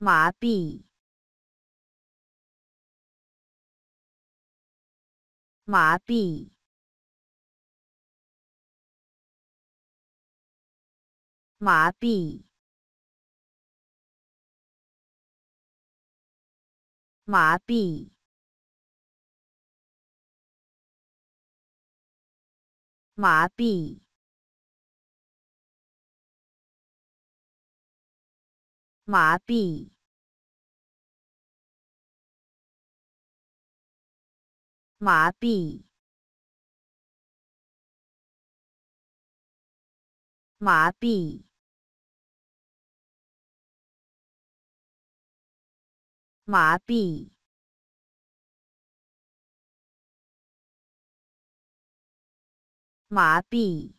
麻痹，麻痹，麻痹，麻痹，麻痹。麻痹，麻痹，麻痹，麻痹，麻痹。